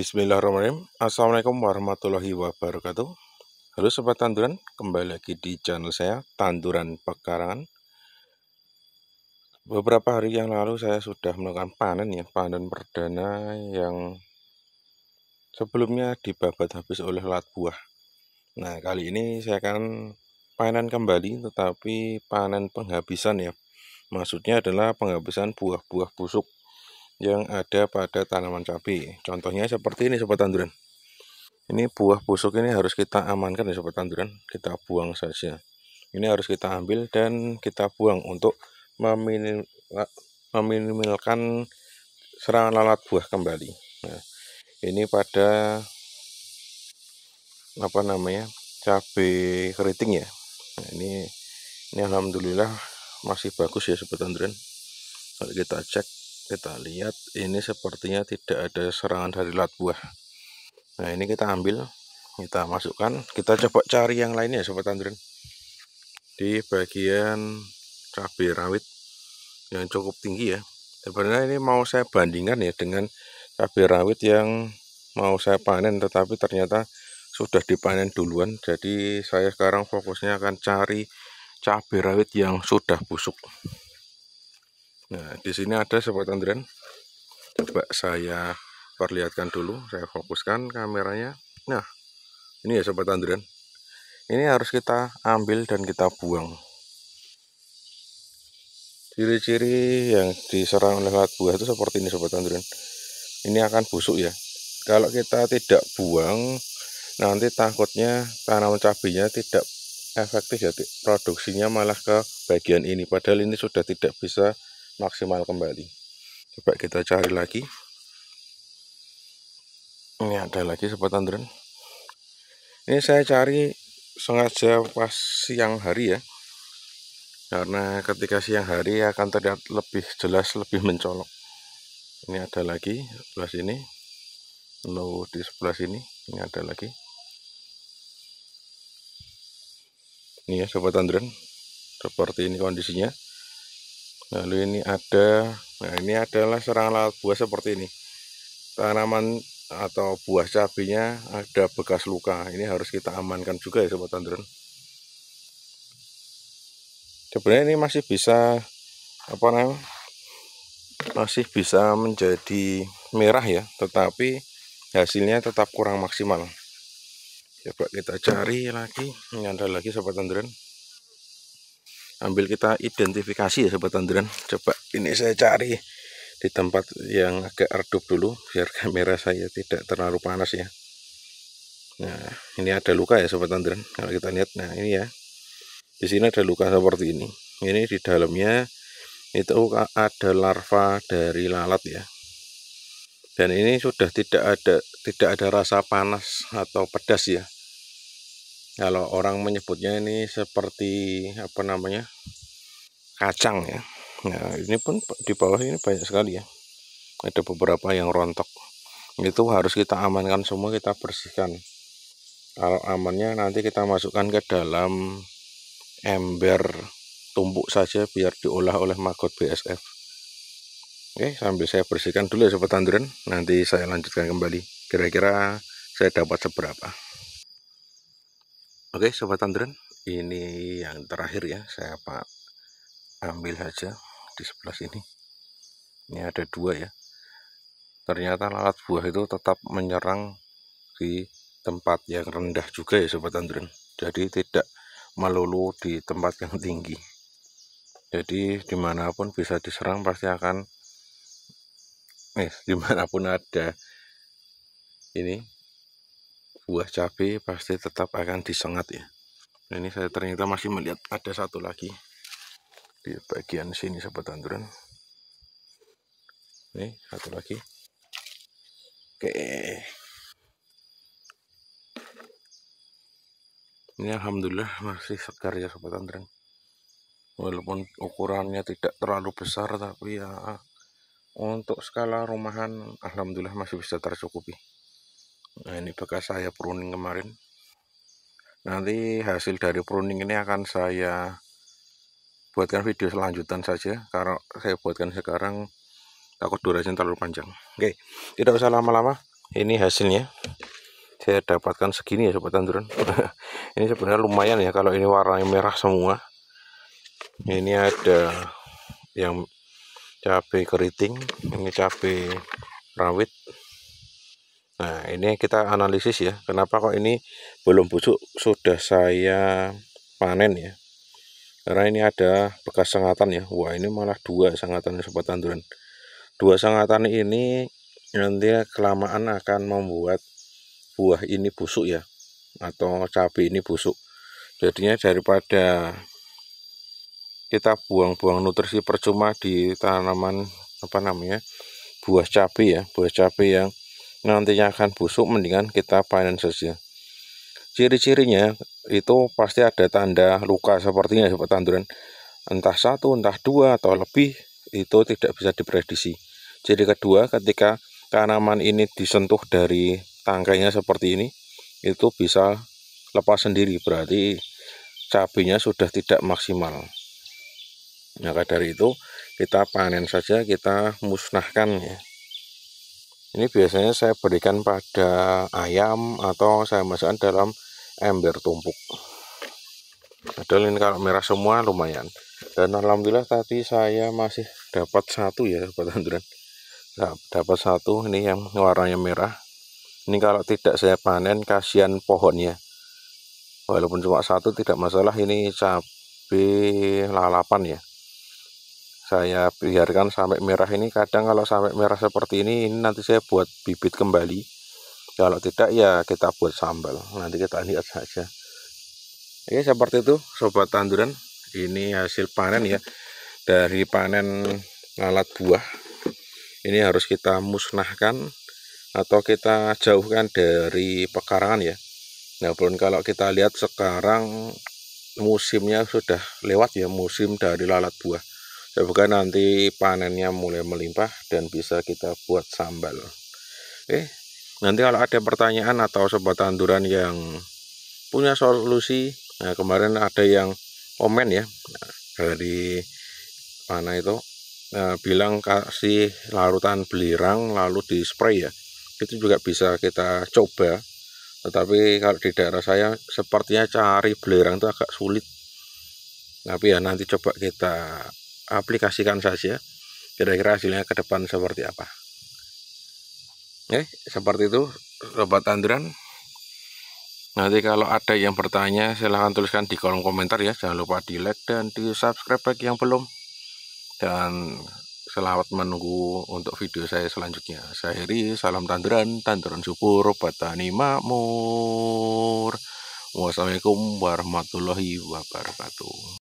Bismillahirrahmanirrahim Assalamualaikum warahmatullahi wabarakatuh Halo Sobat Tanduran Kembali lagi di channel saya Tanduran Pekarangan Beberapa hari yang lalu saya sudah melakukan panen ya Panen perdana yang sebelumnya dibabat habis oleh lat buah Nah kali ini saya akan panen kembali tetapi panen penghabisan ya Maksudnya adalah penghabisan buah-buah busuk yang ada pada tanaman cabai. Contohnya seperti ini sobat tanduran. Ini buah busuk ini harus kita amankan ya sobat tanduran, kita buang saja. Ini harus kita ambil dan kita buang untuk meminimalkan serangan lalat buah kembali. Nah, ini pada apa namanya cabai keriting ya. Nah, ini ini alhamdulillah masih bagus ya sobat tanduran. Kalau kita cek kita lihat ini sepertinya tidak ada serangan dari lat buah nah ini kita ambil kita masukkan kita coba cari yang lainnya ya, sobat tandrin di bagian cabai rawit yang cukup tinggi ya sebenarnya ini mau saya bandingkan ya dengan cabai rawit yang mau saya panen tetapi ternyata sudah dipanen duluan jadi saya sekarang fokusnya akan cari cabai rawit yang sudah busuk Nah, di sini ada sobat Andrian. Coba saya perlihatkan dulu, saya fokuskan kameranya. Nah, ini ya sobat Andrian. Ini harus kita ambil dan kita buang. Ciri-ciri yang diserang oleh lalat buah itu seperti ini sobat Andrian. Ini akan busuk ya. Kalau kita tidak buang, nanti takutnya tanaman cabenya tidak efektif ya produksinya malah ke bagian ini padahal ini sudah tidak bisa maksimal kembali coba kita cari lagi ini ada lagi sobat tandren ini saya cari sengaja pas siang hari ya karena ketika siang hari akan terlihat lebih jelas lebih mencolok ini ada lagi sebelah sini lalu di sebelah sini ini ada lagi ini ya sobat tandren seperti ini kondisinya lalu nah, ini ada nah ini adalah serangan lalat buah seperti ini tanaman atau buah cabenya ada bekas luka ini harus kita amankan juga ya sobat tandron sebenarnya ini masih bisa apa namanya masih bisa menjadi merah ya tetapi hasilnya tetap kurang maksimal coba kita cari lagi ini ada lagi sobat tandron ambil kita identifikasi ya sobat tanduran coba ini saya cari di tempat yang agak redup dulu biar kamera saya tidak terlalu panas ya nah ini ada luka ya sobat tanduran kalau kita lihat nah ini ya di sini ada luka seperti ini ini di dalamnya itu ada larva dari lalat ya dan ini sudah tidak ada tidak ada rasa panas atau pedas ya kalau orang menyebutnya ini seperti apa namanya kacang ya nah ini pun di bawah ini banyak sekali ya ada beberapa yang rontok itu harus kita amankan semua kita bersihkan kalau amannya nanti kita masukkan ke dalam ember tumbuk saja biar diolah oleh maggot BSF Oke, sambil saya bersihkan dulu ya sobat tanduran, nanti saya lanjutkan kembali. Kira-kira saya dapat seberapa? Oke Sobat Tandren, ini yang terakhir ya, saya Pak ambil saja di sebelah sini. Ini ada dua ya. Ternyata lalat buah itu tetap menyerang di tempat yang rendah juga ya Sobat Tandren. Jadi tidak melulu di tempat yang tinggi. Jadi dimanapun bisa diserang pasti akan, eh dimanapun ada ini buah cabe pasti tetap akan disengat ya nah, ini saya ternyata masih melihat ada satu lagi di bagian sini sobat tanduran ini satu lagi oke ini alhamdulillah masih segar ya sobat tanduran walaupun ukurannya tidak terlalu besar tapi ya untuk skala rumahan alhamdulillah masih bisa tercukupi Nah ini bekas saya pruning kemarin. Nanti hasil dari pruning ini akan saya buatkan video selanjutan saja. Karena saya buatkan sekarang takut durasinya terlalu panjang. Oke, tidak usah lama-lama. Ini hasilnya. Saya dapatkan segini ya sobat tanduran. ini sebenarnya lumayan ya kalau ini warnanya merah semua. Ini ada yang cabai keriting, ini cabai rawit, Nah ini kita analisis ya kenapa kok ini belum busuk sudah saya panen ya karena ini ada bekas sengatan ya wah ini malah dua sengatan ya, sobat tanduran dua sengatan ini nanti kelamaan akan membuat buah ini busuk ya atau cabai ini busuk jadinya daripada kita buang-buang nutrisi percuma di tanaman apa namanya buah cabai ya buah cabai yang nantinya akan busuk mendingan kita panen saja ciri-cirinya itu pasti ada tanda luka sepertinya sobat ya, tanduran entah satu entah dua atau lebih itu tidak bisa diprediksi jadi kedua ketika tanaman ini disentuh dari tangkainya seperti ini itu bisa lepas sendiri berarti cabenya sudah tidak maksimal maka dari itu kita panen saja kita musnahkan ya ini biasanya saya berikan pada ayam atau saya masukkan dalam ember tumpuk. Ada ini kalau merah semua lumayan. Dan alhamdulillah tadi saya masih dapat satu ya sobat tanduran. Nah, dapat satu ini yang warnanya merah. Ini kalau tidak saya panen kasihan pohonnya. Walaupun cuma satu tidak masalah ini cabai lalapan ya saya biarkan sampai merah ini kadang kalau sampai merah seperti ini ini nanti saya buat bibit kembali kalau tidak ya kita buat sambal nanti kita lihat saja Oke seperti itu sobat tanduran ini hasil panen ya dari panen alat buah ini harus kita musnahkan atau kita jauhkan dari pekarangan ya Nah, pun kalau kita lihat sekarang musimnya sudah lewat ya musim dari lalat buah Semoga nanti panennya mulai melimpah dan bisa kita buat sambal. Oke, eh, nanti kalau ada pertanyaan atau sobat tanduran yang punya solusi, nah kemarin ada yang komen ya dari mana itu nah, bilang kasih larutan belirang lalu di spray ya itu juga bisa kita coba tetapi kalau di daerah saya sepertinya cari belerang itu agak sulit tapi ya nanti coba kita aplikasikan saja kira-kira hasilnya ke depan seperti apa Oke, seperti itu sobat tanduran nanti kalau ada yang bertanya silahkan tuliskan di kolom komentar ya jangan lupa di like dan di subscribe bagi yang belum dan selamat menunggu untuk video saya selanjutnya saya Heri, salam tanduran tanduran subur, petani makmur wassalamualaikum warahmatullahi wabarakatuh